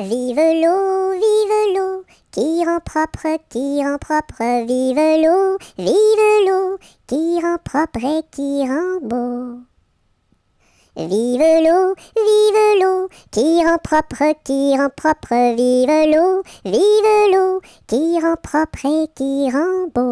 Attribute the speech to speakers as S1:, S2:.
S1: Vive l'eau, vive l'eau, qui en propre, qui en propre, vive l'eau, vive l'eau, qui en propre et qui rend beau. Vive l'eau, vive l'eau, qui en propre, qui en propre, vive l'eau, vive l'eau, qui en
S2: propre et qui rend beau.